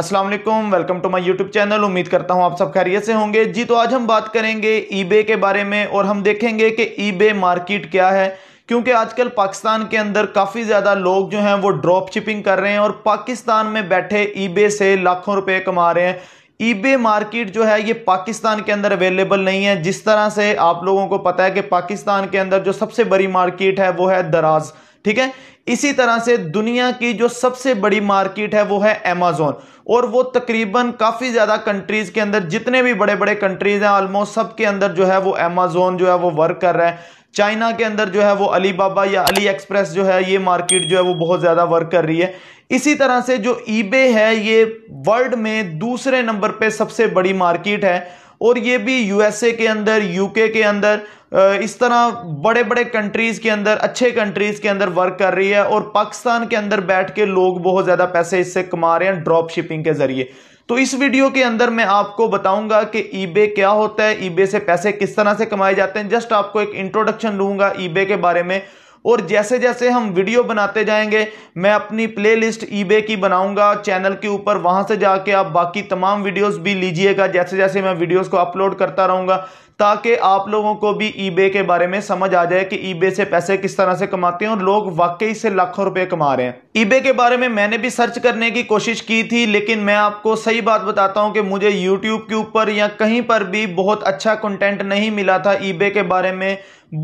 अस्सलाम वालेकुम welcome to my YouTube channel उम्मीद करता हूं आप सब खैरियत से होंगे जी तो आज हम बात करेंगे ईबे के बारे में और हम देखेंगे कि ईबे मार्केट क्या है क्योंकि आजकल पाकिस्तान के अंदर काफ़ी ज़्यादा लोग जो हैं वो ड्रॉप शिपिंग कर रहे हैं और पाकिस्तान में बैठे ईबे से लाखों रुपए कमा रहे हैं ईबे मार्केट जो है ये पाकिस्तान के अंदर अवेलेबल नहीं है जिस तरह से आप लोगों को पता है कि पाकिस्तान के अंदर जो सबसे बड़ी मार्केट है वो है दराज़ ठीक है इसी तरह से दुनिया की जो सबसे बड़ी मार्केट है वो है एमेजोन और वो तकरीबन काफ़ी ज़्यादा कंट्रीज़ के अंदर जितने भी बड़े बड़े कंट्रीज़ हैं ऑलमोस्ट सब के अंदर जो है वो एमेजोन जो है वो वर्क कर रहा है चाइना के अंदर जो है वो अली बाबा या अली एक्सप्रेस जो है ये मार्केट जो है वो बहुत ज़्यादा वर्क कर रही है इसी तरह से जो ईबे है ये वर्ल्ड में दूसरे नंबर पे सबसे बड़ी मार्केट है और ये भी यूएसए के अंदर यूके के अंदर इस तरह बड़े बड़े कंट्रीज के अंदर अच्छे कंट्रीज के अंदर वर्क कर रही है और पाकिस्तान के अंदर बैठ के लोग बहुत ज़्यादा पैसे इससे कमा रहे हैं ड्रॉप शिपिंग के ज़रिए तो इस वीडियो के अंदर मैं आपको बताऊंगा कि ईबे क्या होता है ईबे से पैसे किस तरह से कमाए जाते हैं जस्ट आपको एक इंट्रोडक्शन दूंगा ईबे के बारे में और जैसे जैसे हम वीडियो बनाते जाएंगे मैं अपनी प्लेलिस्ट ईबे की बनाऊंगा चैनल के ऊपर वहां से जाके आप बाकी तमाम वीडियोस भी लीजिएगा जैसे जैसे मैं वीडियोस को अपलोड करता रहूंगा ताकि आप लोगों को भी ईबे के बारे में समझ आ जाए कि ईबे से पैसे किस तरह से कमाते हैं और लोग वाकई से लाखों रुपये कमा रहे हैं ईबे के बारे में मैंने भी सर्च करने की कोशिश की थी लेकिन मैं आपको सही बात बताता हूं कि मुझे यूट्यूब के ऊपर या कहीं पर भी बहुत अच्छा कंटेंट नहीं मिला था ईबे के बारे में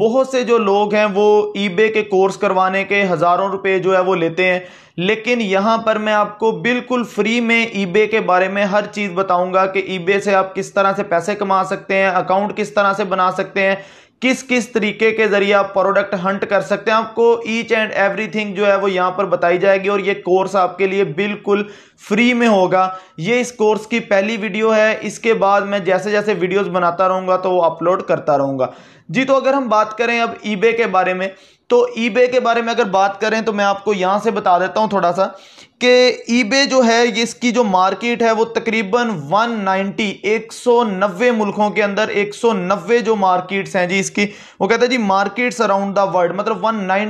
बहुत से जो लोग हैं वो ईबे के कोर्स करवाने के हज़ारों रुपए जो है वो लेते हैं लेकिन यहाँ पर मैं आपको बिल्कुल फ्री में ईबे के बारे में हर चीज़ बताऊँगा कि ई से आप किस तरह से पैसे कमा सकते हैं अकाउंट किस तरह से बना सकते हैं किस किस तरीके के जरिए आप प्रोडक्ट हंट कर सकते हैं आपको ईच एंड एवरीथिंग जो है वो यहाँ पर बताई जाएगी और ये कोर्स आपके लिए बिल्कुल फ्री में होगा ये इस कोर्स की पहली वीडियो है इसके बाद मैं जैसे जैसे वीडियोस बनाता रहूँगा तो वो अपलोड करता रहूँगा जी तो अगर हम बात करें अब ईबे के बारे में तो ईबे के बारे में अगर बात करें तो मैं आपको यहाँ से बता देता हूँ थोड़ा सा कि ईबे जो है इसकी जो मार्केट है वो तकरीबन 190 190 मुल्कों के अंदर 190 जो मार्केट्स हैं जी इसकी वो कहते हैं जी मार्केट्स अराउंड द वर्ल्ड मतलब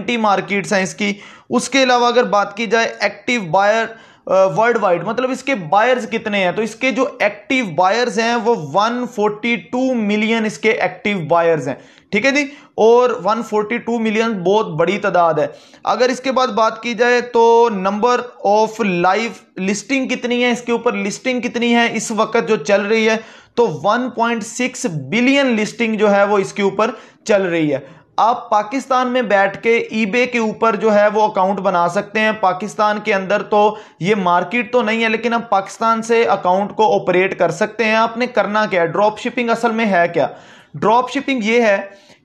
190 मार्केट्स हैं इसकी उसके अलावा अगर बात की जाए एक्टिव बायर वर्ल्ड वाइड मतलब इसके बायर्स कितने हैं तो इसके जो एक्टिव बायर्स हैं वो 142 मिलियन इसके एक्टिव बायर्स हैं ठीक है जी और 142 मिलियन बहुत बड़ी तादाद है अगर इसके बाद बात की जाए तो नंबर ऑफ लाइव लिस्टिंग कितनी है इसके ऊपर लिस्टिंग कितनी है इस वक्त जो चल रही है तो 1.6 बिलियन लिस्टिंग जो है वो इसके ऊपर चल रही है आप पाकिस्तान में बैठ के ईबे के ऊपर जो है वो अकाउंट बना सकते हैं पाकिस्तान के अंदर तो ये मार्केट तो नहीं है लेकिन आप पाकिस्तान से अकाउंट को ऑपरेट कर सकते हैं आपने करना क्या है ड्रॉप शिपिंग असल में है क्या ड्रॉप शिपिंग ये है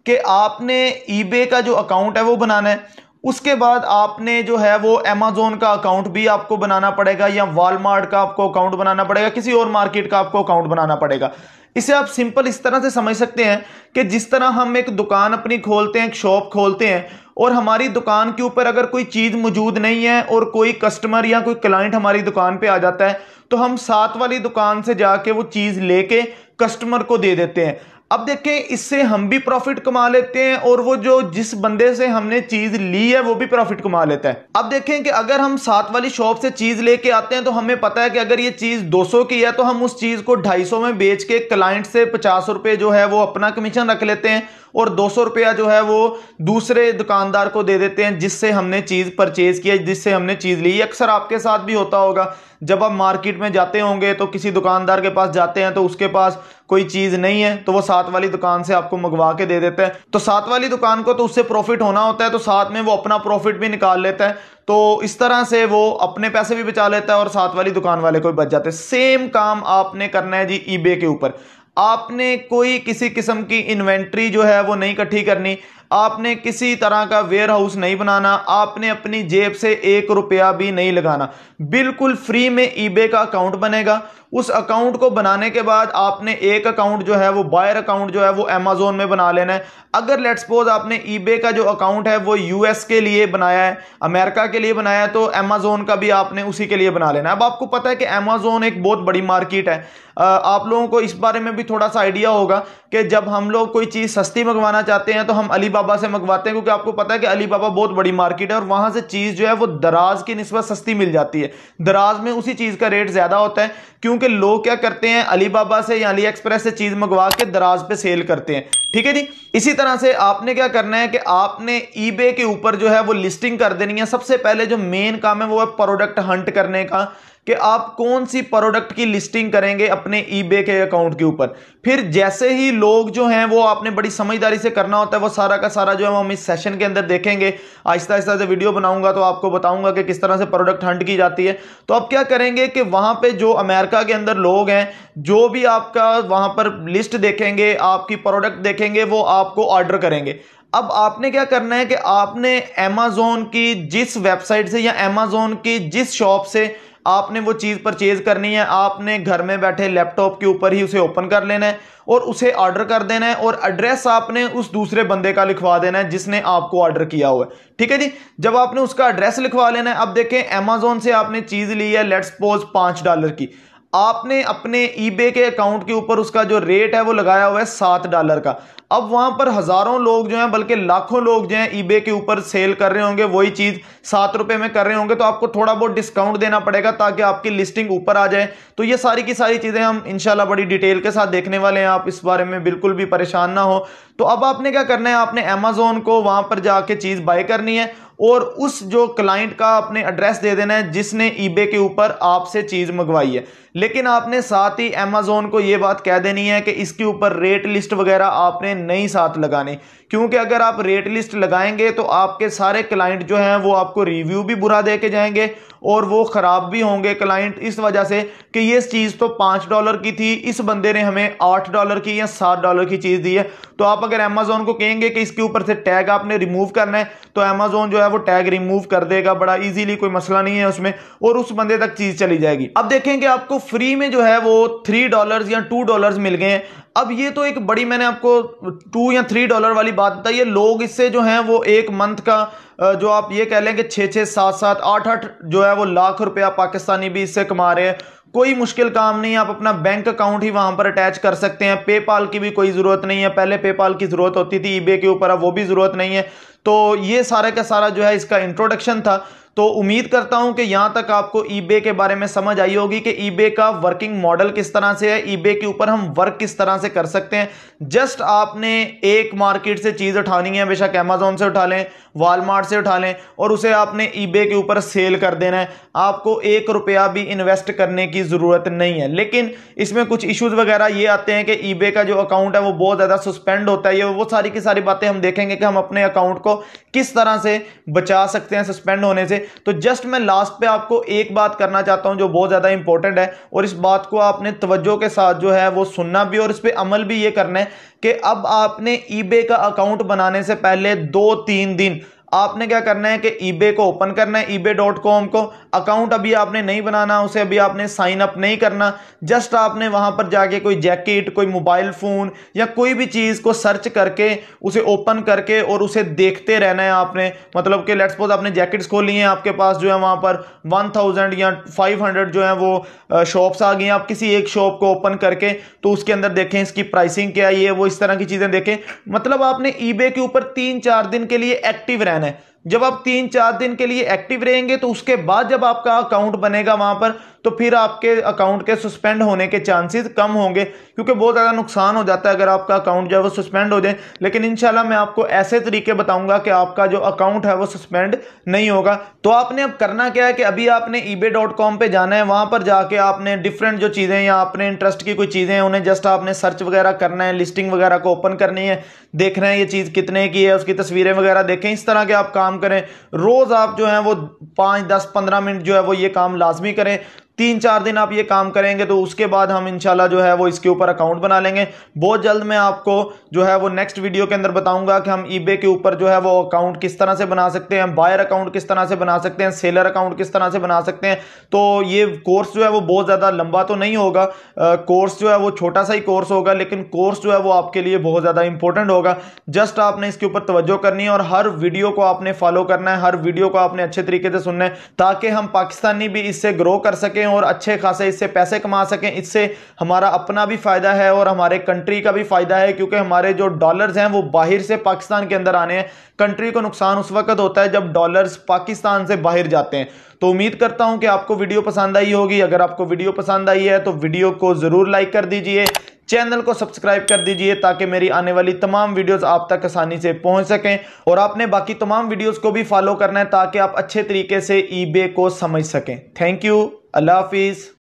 कि आपने ईबे का जो अकाउंट है वो बनाना है उसके बाद आपने जो है वो अमेजोन का अकाउंट भी आपको बनाना पड़ेगा या वालमार्ट का आपको अकाउंट बनाना पड़ेगा किसी और मार्केट का आपको अकाउंट बनाना पड़ेगा इसे आप सिंपल इस तरह से समझ सकते हैं कि जिस तरह हम एक दुकान अपनी खोलते हैं एक शॉप खोलते हैं और हमारी दुकान के ऊपर अगर कोई चीज़ मौजूद नहीं है और कोई कस्टमर या कोई क्लाइंट हमारी दुकान पे आ जाता है तो हम साथ वाली दुकान से जाके वो चीज़ लेके कस्टमर को दे देते हैं अब देखें इससे हम भी प्रॉफिट कमा लेते हैं और वो जो जिस बंदे से हमने चीज ली है वो भी प्रॉफिट कमा लेता है अब देखें कि अगर हम साथ वाली शॉप से चीज लेके आते हैं तो हमें पता है कि अगर ये चीज 200 की है तो हम उस चीज को 250 में बेच के क्लाइंट से पचास रुपये जो है वो अपना कमीशन रख लेते हैं और दो सौ रुपया जो है वो दूसरे दुकानदार को दे देते हैं जिससे हमने चीज़ परचेज़ किया जिससे हमने चीज़ ली अक्सर आपके साथ भी होता होगा जब आप मार्केट में जाते होंगे तो किसी दुकानदार के पास जाते हैं तो उसके पास कोई चीज़ नहीं है तो वो साथ वाली दुकान से आपको मंगवा के दे देते हैं तो साथ वाली दुकान को तो उससे प्रॉफिट होना होता है तो साथ में वो अपना प्रॉफिट भी निकाल लेता है तो इस तरह से वो अपने पैसे भी बचा लेता है और साथ वाली दुकान वाले को भी बच जाते हैं सेम काम आपने करना है जी ईबे के ऊपर आपने कोई किसी किस्म की इन्वेंट्री जो है वो नहीं इकट्ठी करनी आपने किसी तरह का वेयर हाउस नहीं बनाना आपने अपनी जेब से एक रुपया भी नहीं लगाना बिल्कुल फ्री में ईबे का अकाउंट बनेगा उस अकाउंट को बनाने के बाद आपने एक अकाउंट जो है वो बायर अकाउंट जो है वो अमेजोन में बना लेना है अगर लेट सपोज आपने ईबे का जो अकाउंट है वो यूएस के लिए बनाया है अमेरिका के लिए बनाया है तो अमेजोन का भी आपने उसी के लिए बना लेना है अब आपको पता है कि अमेजोन एक बहुत बड़ी मार्केट है आप लोगों को इस बारे में भी थोड़ा सा आइडिया होगा कि जब हम लोग कोई चीज़ सस्ती मंगवाना चाहते हैं तो हम अली बाबा से मंगवाते हैं क्योंकि आपको पता है कि अली बाबा बहुत बड़ी मार्केट है और वहाँ से चीज़ जो है वो दराज की नस्बत सस्ती मिल जाती है दराज में उसी चीज़ का रेट ज़्यादा होता है क्योंकि लोग क्या करते हैं अली बाबा से या अली एक्सप्रेस से चीज़ मंगवा के दराज पर सेल करते हैं ठीक है जी इसी तरह से आपने क्या करना है कि आपने ईबे के ऊपर जो है वो लिस्टिंग कर देनी है सबसे पहले जो मेन काम है वो है प्रोडक्ट हंट करने का कि आप कौन सी प्रोडक्ट की लिस्टिंग करेंगे अपने ईबे के अकाउंट के ऊपर फिर जैसे ही लोग जो हैं वो आपने बड़ी समझदारी से करना होता है वो सारा का सारा जो है हम इस सेशन के अंदर देखेंगे आहिस्ता आहिस्ता से वीडियो बनाऊंगा तो आपको बताऊंगा कि किस तरह से प्रोडक्ट हंट की जाती है तो आप क्या करेंगे कि वहां पर जो अमेरिका के अंदर लोग हैं जो भी आपका वहां पर लिस्ट देखेंगे आपकी प्रोडक्ट देखेंगे वो आपको ऑर्डर करेंगे अब आपने क्या करना है कि आपने अमेजोन की जिस वेबसाइट से या अमेजोन की जिस शॉप से आपने वो चीज़ परचेज़ करनी है आपने घर में बैठे लैपटॉप के ऊपर ही उसे ओपन कर लेना है और उसे ऑर्डर कर देना है और एड्रेस आपने उस दूसरे बंदे का लिखवा देना है जिसने आपको ऑर्डर किया हुआ है ठीक है जी जब आपने उसका एड्रेस लिखवा लेना है अब देखें अमेजोन से आपने चीज़ ली है लेट्स सपोज पाँच डॉलर की आपने अपने ईबे के अकाउंट के ऊपर उसका जो रेट है वो लगाया हुआ है सात डॉलर का अब वहां पर हजारों लोग जो हैं बल्कि लाखों लोग जो हैं ईबे के ऊपर सेल कर रहे होंगे वही चीज सात रुपए में कर रहे होंगे तो आपको थोड़ा बहुत डिस्काउंट देना पड़ेगा ताकि आपकी लिस्टिंग ऊपर आ जाए तो ये सारी की सारी चीजें हम इनशाला बड़ी डिटेल के साथ देखने वाले हैं आप इस बारे में बिल्कुल भी परेशान ना हो तो अब आपने क्या करना है आपने अमेजोन को वहां पर जाके चीज़ बाय करनी है और उस जो क्लाइंट का आपने एड्रेस दे देना है जिसने ईबे के ऊपर आपसे चीज़ मंगवाई है लेकिन आपने साथ ही अमेजोन को यह बात कह देनी है कि इसके ऊपर रेट लिस्ट वगैरह आपने नहीं साथ लगाने क्योंकि अगर आप रेट लिस्ट लगाएंगे तो आपके सारे क्लाइंट जो हैं वो आपको रिव्यू भी बुरा दे के जाएंगे और वो ख़राब भी होंगे क्लाइंट इस वजह से कि ये चीज़ तो पांच डॉलर की थी इस बंदे ने हमें आठ डॉलर की या सात डॉलर की चीज़ दी है तो आप अगर अमेजोन को कहेंगे कि इसके ऊपर से टैग आपने रिमूव करना है तो अमेजोन जो है वो टैग रिमूव कर देगा बड़ा इजीली कोई मसला नहीं है उसमें और उस बंदे तक चीज चली जाएगी अब देखें कि आपको फ्री में जो है वो थ्री डॉलर या टू डॉलर मिल गए हैं अब ये तो एक बड़ी मैंने आपको टू या थ्री डॉलर वाली बात बताई है लोग इससे जो है वो एक मंथ का जो आप ये कह लें कि छः छः सात सात आठ आठ जो है वो लाख रुपया पाकिस्तानी भी इससे कमा रहे हैं कोई मुश्किल काम नहीं आप अपना बैंक अकाउंट ही वहां पर अटैच कर सकते हैं पेपाल की भी कोई ज़रूरत नहीं है पहले पेपाल की ज़रूरत होती थी ईबे के ऊपर अब वो भी ज़रूरत नहीं है तो ये सारा का सारा जो है इसका इंट्रोडक्शन था तो उम्मीद करता हूं कि यहां तक आपको ईबे के बारे में समझ आई होगी कि ईबे का वर्किंग मॉडल किस तरह से है ईबे के ऊपर हम वर्क किस तरह से कर सकते हैं जस्ट आपने एक मार्केट से चीज़ उठानी है बेशक अमेजोन से उठा लें वालमार्ट से उठा लें और उसे आपने ईबे के ऊपर सेल कर देना है आपको एक रुपया भी इन्वेस्ट करने की ज़रूरत नहीं है लेकिन इसमें कुछ इश्यूज वगैरह ये आते हैं कि ईबे का जो अकाउंट है वो बहुत ज़्यादा सस्पेंड होता है ये वो सारी की सारी बातें हम देखेंगे कि हम अपने अकाउंट को किस तरह से बचा सकते हैं सस्पेंड होने से तो जस्ट मैं लास्ट पे आपको एक बात करना चाहता हूं जो बहुत ज़्यादा इंपॉर्टेंट है और इस बात को आपने तवज्जो के साथ जो है वो सुनना भी और इस पर अमल भी ये करना है कि अब आपने ई का अकाउंट बनाने से पहले दो तीन दिन आपने क्या करना है कि ईबे को ओपन करना है ईबे डॉट कॉम को अकाउंट अभी आपने नहीं बनाना उसे अभी आपने साइन अप नहीं करना जस्ट आपने वहां पर जाके कोई जैकेट कोई मोबाइल फ़ोन या कोई भी चीज़ को सर्च करके उसे ओपन करके और उसे देखते रहना है आपने मतलब कि लेट्स सपोज आपने जैकेट्स खोली हैं आपके पास जो है वहां पर वन थाउजेंड या फाइव हंड्रेड जो है वो शॉप्स आ गई हैं आप किसी एक शॉप को ओपन करके तो उसके अंदर देखें इसकी प्राइसिंग क्या है ये वो इस तरह की चीज़ें देखें मतलब आपने ई के ऊपर तीन चार दिन के लिए एक्टिव रहना italiane जब आप तीन चार दिन के लिए एक्टिव रहेंगे तो उसके बाद जब आपका अकाउंट बनेगा वहां पर तो फिर आपके अकाउंट के सस्पेंड होने के चांसेस कम होंगे क्योंकि बहुत ज़्यादा नुकसान हो जाता है अगर आपका अकाउंट जो है वो सस्पेंड हो जाए लेकिन इंशाल्लाह मैं आपको ऐसे तरीके बताऊंगा कि आपका जो अकाउंट है वो सस्पेंड नहीं होगा तो आपने अब करना क्या है कि अभी आपने ई बे डॉट कॉम पर जाना है वहाँ पर जाके आपने डिफरेंट जो चीज़ें या आपने इंटरेस्ट की कोई चीज़ें हैं उन्हें जस्ट आपने सर्च वगैरह करना है लिस्टिंग वगैरह को ओपन करनी है देखना है ये चीज़ कितने की है उसकी तस्वीरें वगैरह देखें इस तरह के आप काम काम करें रोज़ आप जो है वो पांच दस पंद्रह मिनट जो है वो ये काम लाजमी करें तीन चार दिन आप ये काम करेंगे तो उसके बाद हम इंशाल्लाह जो है वो इसके ऊपर अकाउंट बना लेंगे बहुत जल्द मैं आपको जो है वो नेक्स्ट वीडियो के अंदर बताऊंगा कि हम ईबे के ऊपर जो है वो अकाउंट किस तरह से बना सकते हैं बायर अकाउंट किस तरह से बना सकते हैं सेलर अकाउंट किस तरह से बना सकते हैं तो ये कोर्स जो है वो बहुत ज़्यादा लंबा तो नहीं होगा कोर्स जो है वो छोटा सा ही कोर्स होगा लेकिन कोर्स जो है वो आपके लिए बहुत ज़्यादा इंपॉर्टेंट होगा जस्ट आपने इसके ऊपर तवज्जो करनी है और हर वीडियो को आपने फॉलो करना है हर वीडियो को आपने अच्छे तरीके से सुनना है ताकि हम पाकिस्तानी भी इससे ग्रो कर सके सकें और अच्छे खासे इससे पैसे कमा सकें इससे हमारा अपना भी फ़ायदा है और हमारे कंट्री का भी फ़ायदा है क्योंकि हमारे जो डॉलर्स हैं वो बाहर से पाकिस्तान के अंदर आने हैं कंट्री को नुकसान उस वक्त होता है जब डॉलर्स पाकिस्तान से बाहर जाते हैं तो उम्मीद करता हूं कि आपको वीडियो पसंद आई होगी अगर आपको वीडियो पसंद आई है तो वीडियो को ज़रूर लाइक कर दीजिए चैनल को सब्सक्राइब कर दीजिए ताकि मेरी आने वाली तमाम वीडियोस आप तक आसानी से पहुंच सकें और आपने बाकी तमाम वीडियोस को भी फॉलो करना है ताकि आप अच्छे तरीके से ईबे को समझ सकें थैंक यू अल्लाह हाफिज़